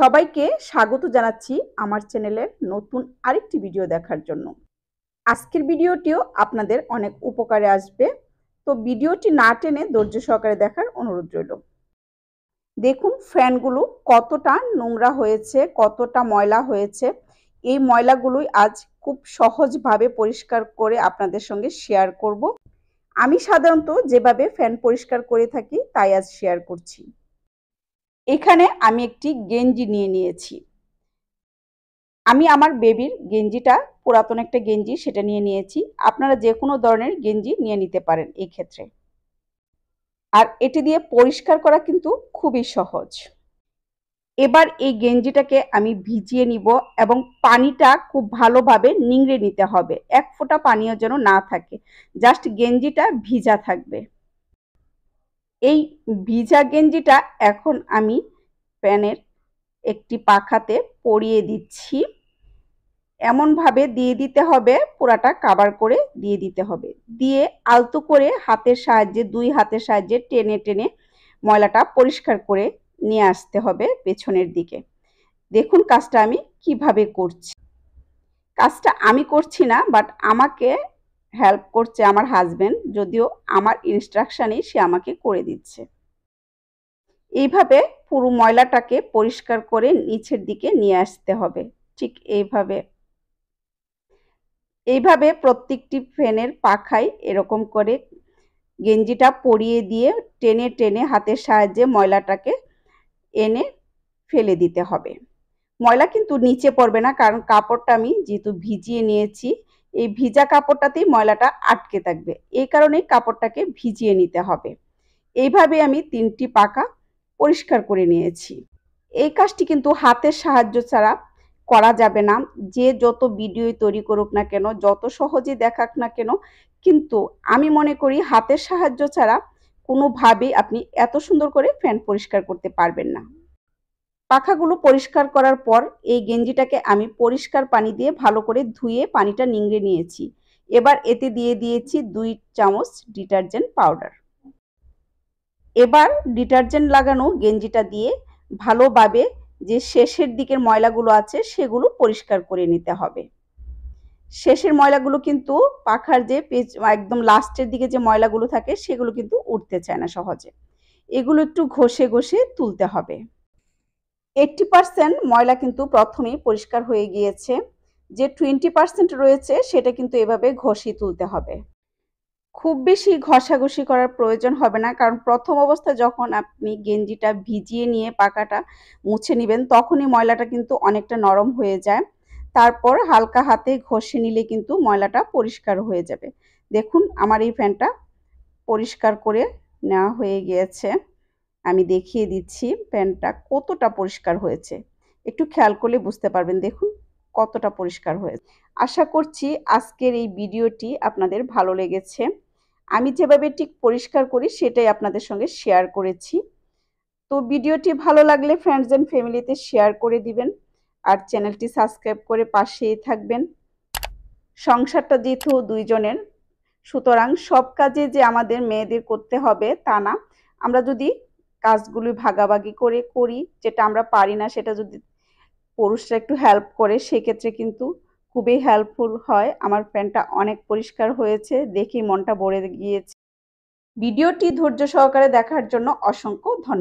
সবাইকে স্বাগত জানাচ্ছি আমার চ্যানেলের নতুন আরেকটি ভিডিও দেখার জন্য আজকের ভিডিওটিও আপনাদের অনেক উপকারে আসবে তো ভিডিওটি না টেনে ধৈর্য সহকারে দেখার অনুরোধ রইল দেখুন ফ্যানগুলো কতটা নোংরা হয়েছে কতটা ময়লা হয়েছে এই ময়লাগুলোই আজ খুব সহজভাবে পরিষ্কার করে আপনাদের সঙ্গে শেয়ার করব আমি সাধারণত যেভাবে ফ্যান পরিষ্কার করে থাকি তাই আজ শেয়ার করছি এখানে আমি একটি গেঞ্জি নিয়ে নিয়েছি আমি আমার বেবির গেঞ্জিটা পুরাতন একটা গেঞ্জি সেটা নিয়ে নিয়েছি আপনারা যে কোনো ধরনের গেঞ্জি নিয়ে নিতে পারেন এই ক্ষেত্রে আর এটি দিয়ে পরিষ্কার করা কিন্তু খুবই সহজ এবার এই গেঞ্জিটাকে আমি ভিজিয়ে নিব এবং পানিটা খুব ভালোভাবে নিংড়ে নিতে হবে এক ফোঁটা পানীয় যেন না থাকে জাস্ট গেঞ্জিটা ভিজা থাকবে এই ভিজা গেঞ্জিটা এখন আমি প্যানের একটি পাখাতে পরিয়ে দিচ্ছি এমনভাবে দিয়ে দিতে হবে পুরাটা কাবার করে দিয়ে দিতে হবে দিয়ে আলতো করে হাতের সাহায্যে দুই হাতের সাহায্যে টেনে টেনে ময়লাটা পরিষ্কার করে নিয়ে আসতে হবে পেছনের দিকে দেখুন কাজটা আমি কিভাবে করছি কাজটা আমি করছি না বাট আমাকে হেল্প করছে আমার হাজব্যান্ড যদিও আমার ইনস্ট্রাকশানেই সে আমাকে করে দিচ্ছে এইভাবে পুরো ময়লাটাকে পরিষ্কার করে নিচের দিকে নিয়ে আসতে হবে ঠিক এইভাবে এইভাবে প্রত্যেকটি ফ্যানের পাখায় এরকম করে গেঞ্জিটা পরিয়ে দিয়ে টেনে টেনে হাতের সাহায্যে ময়লাটাকে এনে ফেলে দিতে হবে ময়লা কিন্তু নিচে পড়বে না কারণ কাপড়টা আমি যেহেতু ভিজিয়ে নিয়েছি এই ভিজা কাপড়টাতেই ময়লাটা আটকে থাকবে এই কারণেই কাপড়টাকে ভিজিয়ে নিতে হবে এইভাবে আমি তিনটি পাকা পরিষ্কার করে নিয়েছি এই কাজটি কিন্তু হাতের সাহায্য ছাড়া করা যাবে না যে যত ভিডিও তৈরি করুক না কেন যত সহজে দেখাক না কেন কিন্তু আমি মনে করি হাতের সাহায্য ছাড়া কোনোভাবেই আপনি এত সুন্দর করে ফ্যান পরিষ্কার করতে পারবেন না পাখাগুলো পরিষ্কার করার পর এই গেঞ্জিটাকে আমি পরিষ্কার পানি দিয়ে ভালো করে ধুয়ে পানিটা নিংড়ে নিয়েছি এবার এতে দিয়ে দিয়েছি দুই চামচ ডিটারজেন্ট পাউডার এবার ডিটারজেন্ট লাগানো গেঞ্জিটা দিয়ে ভালোভাবে যে শেষের দিকের ময়লাগুলো আছে সেগুলো পরিষ্কার করে নিতে হবে শেষের ময়লাগুলো কিন্তু পাখার যে পেজ একদম লাস্টের দিকে যে ময়লাগুলো থাকে সেগুলো কিন্তু উঠতে চায় না সহজে এগুলো একটু ঘষে ঘষে তুলতে হবে এইটটি পার্সেন্ট ময়লা কিন্তু প্রথমেই পরিষ্কার হয়ে গিয়েছে যে টোয়েন্টি পার্সেন্ট রয়েছে সেটা কিন্তু এভাবে ঘষি তুলতে হবে খুব বেশি ঘষাঘষি করার প্রয়োজন হবে না কারণ প্রথম অবস্থা যখন আপনি গেঞ্জিটা ভিজিয়ে নিয়ে পাকাটা মুছে নেবেন তখনই ময়লাটা কিন্তু অনেকটা নরম হয়ে যায় তারপর হালকা হাতে ঘষে নিলে কিন্তু ময়লাটা পরিষ্কার হয়ে যাবে দেখুন আমার এই ফ্যানটা পরিষ্কার করে নেওয়া হয়ে গিয়েছে আমি দেখিয়ে দিচ্ছি প্যানটা কতটা পরিষ্কার হয়েছে একটু খেয়াল করলে বুঝতে পারবেন দেখুন কতটা পরিষ্কার হয়েছে আশা করছি আজকের এই ভিডিওটি আপনাদের ভালো লেগেছে আমি যেভাবে ঠিক পরিষ্কার করি সেটাই আপনাদের সঙ্গে শেয়ার করেছি তো ভিডিওটি ভালো লাগলে ফ্রেন্ডস অ্যান্ড ফ্যামিলিতে শেয়ার করে দিবেন আর চ্যানেলটি সাবস্ক্রাইব করে পাশেই থাকবেন সংসারটা যেহেতু দুইজনের সুতরাং সব কাজে যে আমাদের মেয়েদের করতে হবে তা না আমরা যদি কাজগুলি ভাগাভাগি করে করি যেটা আমরা পারি না সেটা যদি পুরুষরা একটু হেল্প করে সেক্ষেত্রে কিন্তু খুবই হেল্পফুল হয় আমার প্যান্টটা অনেক পরিষ্কার হয়েছে দেখি মনটা ভরে গিয়েছে ভিডিওটি ধৈর্য সহকারে দেখার জন্য অসংখ্য ধন্যবাদ